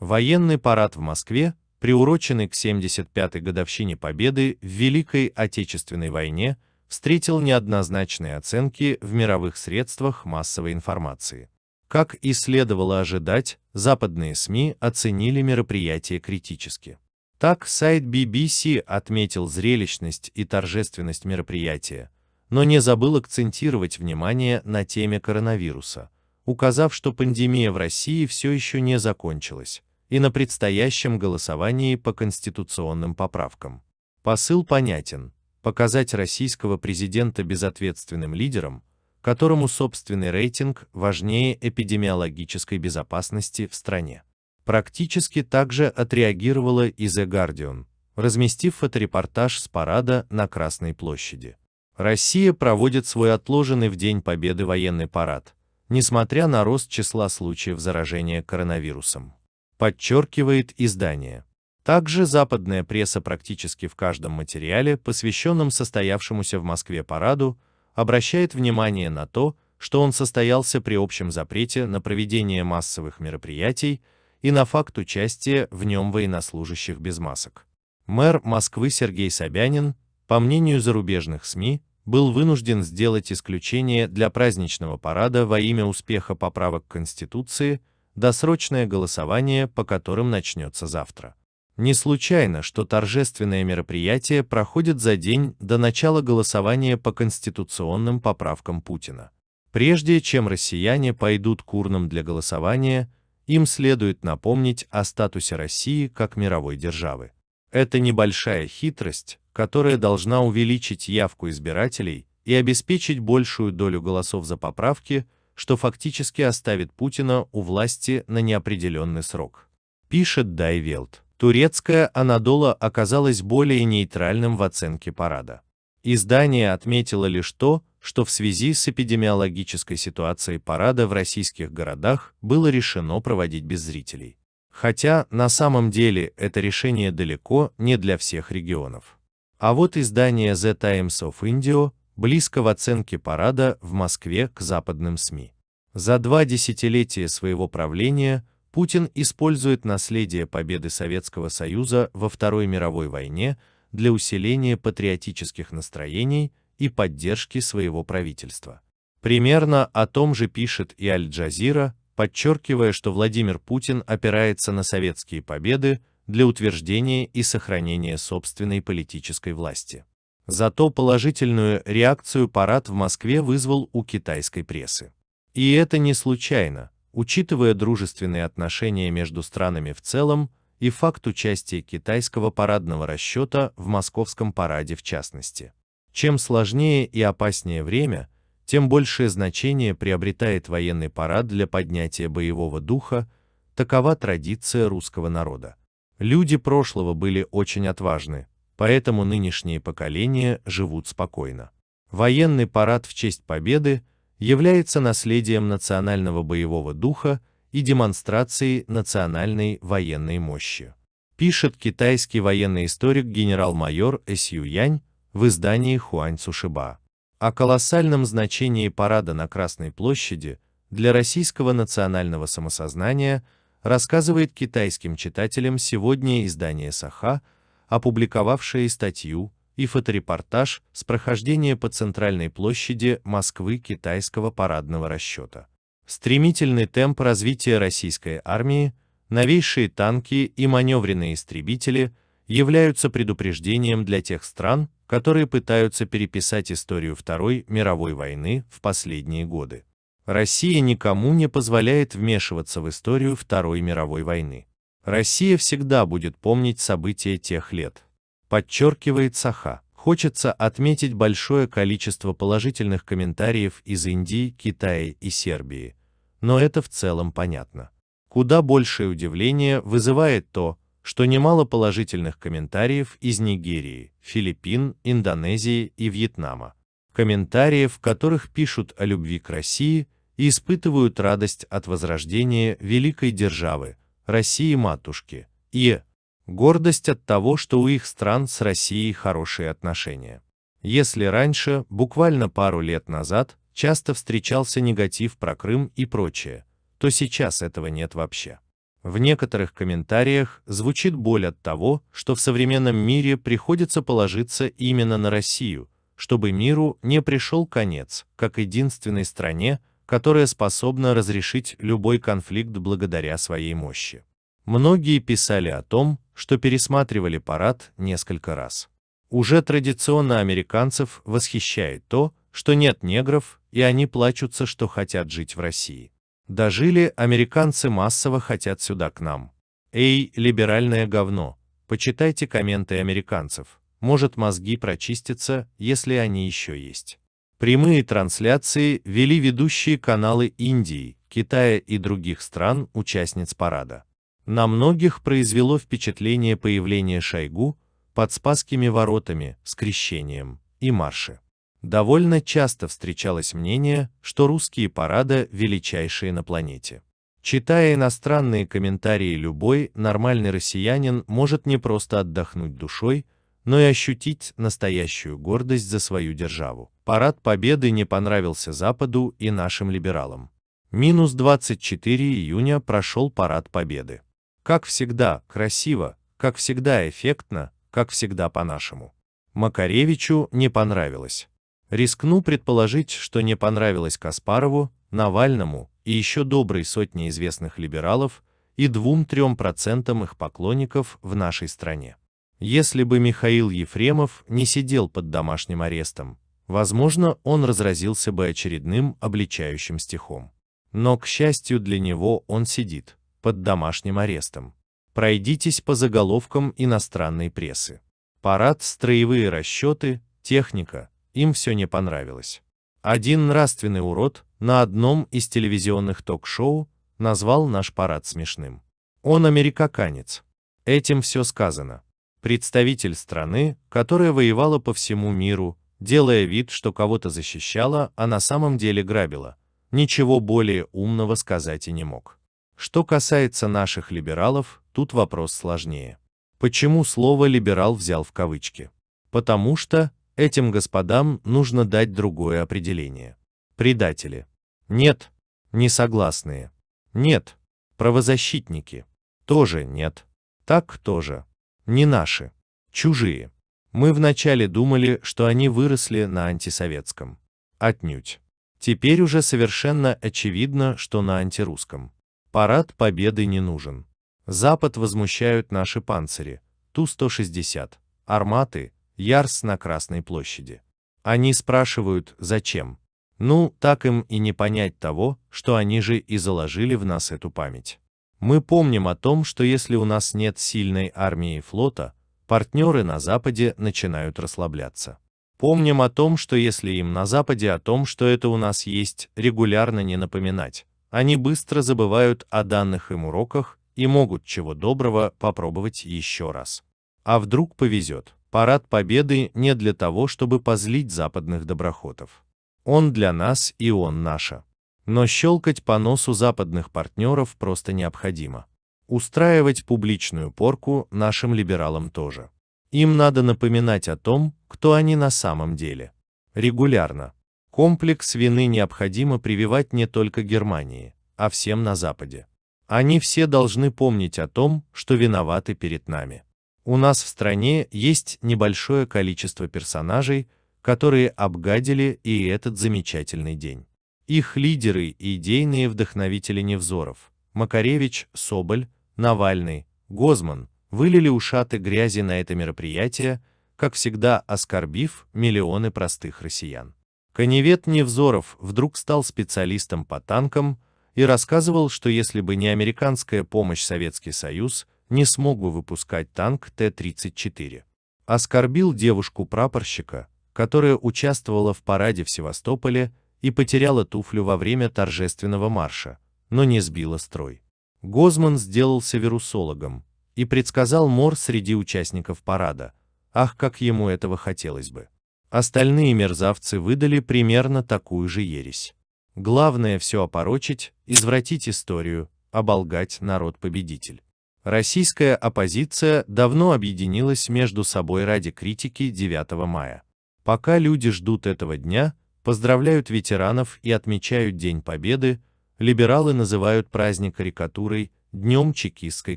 Военный парад в Москве, приуроченный к 75-й годовщине Победы в Великой Отечественной войне, встретил неоднозначные оценки в мировых средствах массовой информации. Как и следовало ожидать, западные СМИ оценили мероприятие критически. Так, сайт BBC отметил зрелищность и торжественность мероприятия, но не забыл акцентировать внимание на теме коронавируса, указав, что пандемия в России все еще не закончилась, и на предстоящем голосовании по конституционным поправкам. Посыл понятен – показать российского президента безответственным лидером, которому собственный рейтинг важнее эпидемиологической безопасности в стране. Практически так же отреагировала и The Guardian, разместив фоторепортаж с парада на Красной площади. Россия проводит свой отложенный в День Победы военный парад, несмотря на рост числа случаев заражения коронавирусом подчеркивает издание. Также западная пресса практически в каждом материале, посвященном состоявшемуся в Москве параду, обращает внимание на то, что он состоялся при общем запрете на проведение массовых мероприятий и на факт участия в нем военнослужащих без масок. Мэр Москвы Сергей Собянин, по мнению зарубежных СМИ, был вынужден сделать исключение для праздничного парада во имя успеха поправок Конституции – досрочное голосование, по которым начнется завтра. Не случайно, что торжественное мероприятие проходит за день до начала голосования по конституционным поправкам Путина. Прежде чем россияне пойдут к урнам для голосования, им следует напомнить о статусе России как мировой державы. Это небольшая хитрость, которая должна увеличить явку избирателей и обеспечить большую долю голосов за поправки, что фактически оставит Путина у власти на неопределенный срок. Пишет Дайвелт. Турецкая Анадола оказалась более нейтральным в оценке парада. Издание отметило лишь то, что в связи с эпидемиологической ситуацией парада в российских городах было решено проводить без зрителей. Хотя на самом деле это решение далеко не для всех регионов. А вот издание The Times of India близко в оценке парада в Москве к западным СМИ. За два десятилетия своего правления Путин использует наследие победы Советского Союза во Второй мировой войне для усиления патриотических настроений и поддержки своего правительства. Примерно о том же пишет и Аль-Джазира, подчеркивая, что Владимир Путин опирается на советские победы для утверждения и сохранения собственной политической власти. Зато положительную реакцию парад в Москве вызвал у китайской прессы. И это не случайно, учитывая дружественные отношения между странами в целом и факт участия китайского парадного расчета в московском параде в частности. Чем сложнее и опаснее время, тем большее значение приобретает военный парад для поднятия боевого духа, такова традиция русского народа. Люди прошлого были очень отважны, поэтому нынешние поколения живут спокойно. Военный парад в честь победы является наследием национального боевого духа и демонстрацией национальной военной мощи. Пишет китайский военный историк генерал-майор Сью Янь в издании Хуань Сушиба. О колоссальном значении парада на Красной площади для российского национального самосознания рассказывает китайским читателям сегодня издание «Саха», опубликовавшие статью, и фоторепортаж с прохождения по центральной площади Москвы китайского парадного расчета. Стремительный темп развития российской армии, новейшие танки и маневренные истребители являются предупреждением для тех стран, которые пытаются переписать историю Второй мировой войны в последние годы. Россия никому не позволяет вмешиваться в историю Второй мировой войны. Россия всегда будет помнить события тех лет. Подчеркивает Саха. Хочется отметить большое количество положительных комментариев из Индии, Китая и Сербии. Но это в целом понятно. Куда большее удивление вызывает то, что немало положительных комментариев из Нигерии, Филиппин, Индонезии и Вьетнама. комментариев, в которых пишут о любви к России и испытывают радость от возрождения великой державы, России-матушки, и гордость от того, что у их стран с Россией хорошие отношения. Если раньше, буквально пару лет назад, часто встречался негатив про Крым и прочее, то сейчас этого нет вообще. В некоторых комментариях звучит боль от того, что в современном мире приходится положиться именно на Россию, чтобы миру не пришел конец, как единственной стране, которая способна разрешить любой конфликт благодаря своей мощи. Многие писали о том, что пересматривали парад несколько раз. Уже традиционно американцев восхищает то, что нет негров, и они плачутся, что хотят жить в России. Дожили американцы массово хотят сюда к нам. Эй, либеральное говно, почитайте комменты американцев, может мозги прочистятся, если они еще есть. Прямые трансляции вели ведущие каналы Индии, Китая и других стран, участниц парада. На многих произвело впечатление появление Шойгу под Спасскими воротами скрещением и марши. Довольно часто встречалось мнение, что русские парады величайшие на планете. Читая иностранные комментарии, любой нормальный россиянин может не просто отдохнуть душой, но и ощутить настоящую гордость за свою державу. Парад Победы не понравился Западу и нашим либералам. Минус 24 июня прошел Парад Победы. Как всегда, красиво, как всегда эффектно, как всегда по-нашему. Макаревичу не понравилось. Рискну предположить, что не понравилось Каспарову, Навальному и еще доброй сотне известных либералов и 2-3% их поклонников в нашей стране. Если бы Михаил Ефремов не сидел под домашним арестом, возможно, он разразился бы очередным обличающим стихом. Но, к счастью для него, он сидит под домашним арестом. Пройдитесь по заголовкам иностранной прессы. Парад, строевые расчеты, техника, им все не понравилось. Один нравственный урод на одном из телевизионных ток-шоу назвал наш парад смешным. Он американец. Этим все сказано представитель страны, которая воевала по всему миру, делая вид, что кого-то защищала, а на самом деле грабила, ничего более умного сказать и не мог. Что касается наших либералов, тут вопрос сложнее. Почему слово «либерал» взял в кавычки? Потому что этим господам нужно дать другое определение. Предатели. Нет. Несогласные. Нет. Правозащитники. Тоже нет. Так тоже. Не наши. Чужие. Мы вначале думали, что они выросли на антисоветском. Отнюдь. Теперь уже совершенно очевидно, что на антирусском. Парад победы не нужен. Запад возмущают наши панцири. Ту-160, арматы, Ярс на Красной площади. Они спрашивают, зачем? Ну, так им и не понять того, что они же и заложили в нас эту память. Мы помним о том, что если у нас нет сильной армии и флота, партнеры на Западе начинают расслабляться. Помним о том, что если им на Западе о том, что это у нас есть, регулярно не напоминать, они быстро забывают о данных им уроках и могут чего доброго попробовать еще раз. А вдруг повезет? Парад Победы не для того, чтобы позлить западных доброхотов. Он для нас и он наша. Но щелкать по носу западных партнеров просто необходимо. Устраивать публичную порку нашим либералам тоже. Им надо напоминать о том, кто они на самом деле. Регулярно. Комплекс вины необходимо прививать не только Германии, а всем на Западе. Они все должны помнить о том, что виноваты перед нами. У нас в стране есть небольшое количество персонажей, которые обгадили и этот замечательный день. Их лидеры и идейные вдохновители Невзоров, Макаревич, Соболь, Навальный, Гозман вылили ушаты грязи на это мероприятие, как всегда оскорбив миллионы простых россиян. Коневет Невзоров вдруг стал специалистом по танкам и рассказывал, что если бы не американская помощь Советский Союз, не смог бы выпускать танк Т-34. Оскорбил девушку-прапорщика, которая участвовала в параде в Севастополе и потеряла туфлю во время торжественного марша, но не сбила строй. Гозман сделался вирусологом и предсказал мор среди участников парада. Ах, как ему этого хотелось бы. Остальные мерзавцы выдали примерно такую же ересь. Главное все опорочить, извратить историю, оболгать народ-победитель. Российская оппозиция давно объединилась между собой ради критики 9 мая. Пока люди ждут этого дня, поздравляют ветеранов и отмечают День Победы, либералы называют праздник карикатурой «Днем чекистской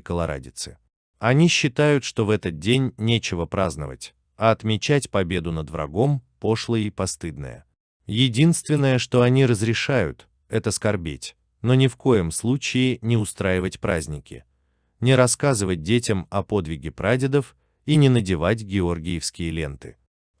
колорадицы». Они считают, что в этот день нечего праздновать, а отмечать победу над врагом – пошлое и постыдное. Единственное, что они разрешают, это скорбеть, но ни в коем случае не устраивать праздники, не рассказывать детям о подвиге прадедов и не надевать георгиевские ленты.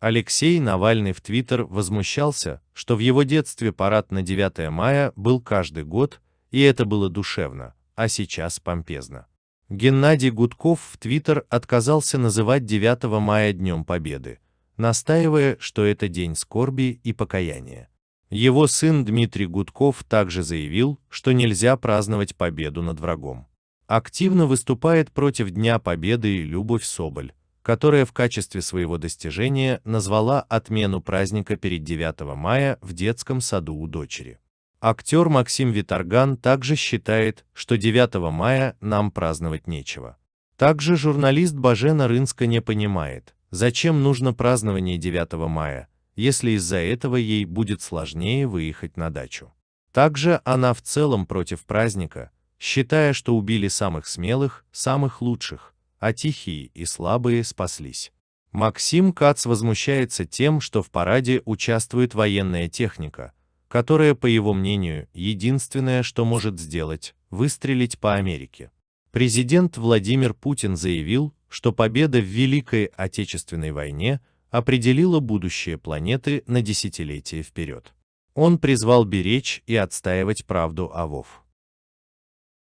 Алексей Навальный в Твиттер возмущался, что в его детстве парад на 9 мая был каждый год, и это было душевно, а сейчас помпезно. Геннадий Гудков в Твиттер отказался называть 9 мая Днем Победы, настаивая, что это день скорби и покаяния. Его сын Дмитрий Гудков также заявил, что нельзя праздновать победу над врагом. Активно выступает против Дня Победы и Любовь Соболь, которая в качестве своего достижения назвала отмену праздника перед 9 мая в детском саду у дочери. Актер Максим Виторган также считает, что 9 мая нам праздновать нечего. Также журналист Бажена Рынска не понимает, зачем нужно празднование 9 мая, если из-за этого ей будет сложнее выехать на дачу. Также она в целом против праздника, считая, что убили самых смелых, самых лучших, а тихие и слабые спаслись. Максим Кац возмущается тем, что в параде участвует военная техника, которая, по его мнению, единственное, что может сделать, выстрелить по Америке. Президент Владимир Путин заявил, что победа в Великой Отечественной войне определила будущее планеты на десятилетия вперед. Он призвал беречь и отстаивать правду о ВОВ.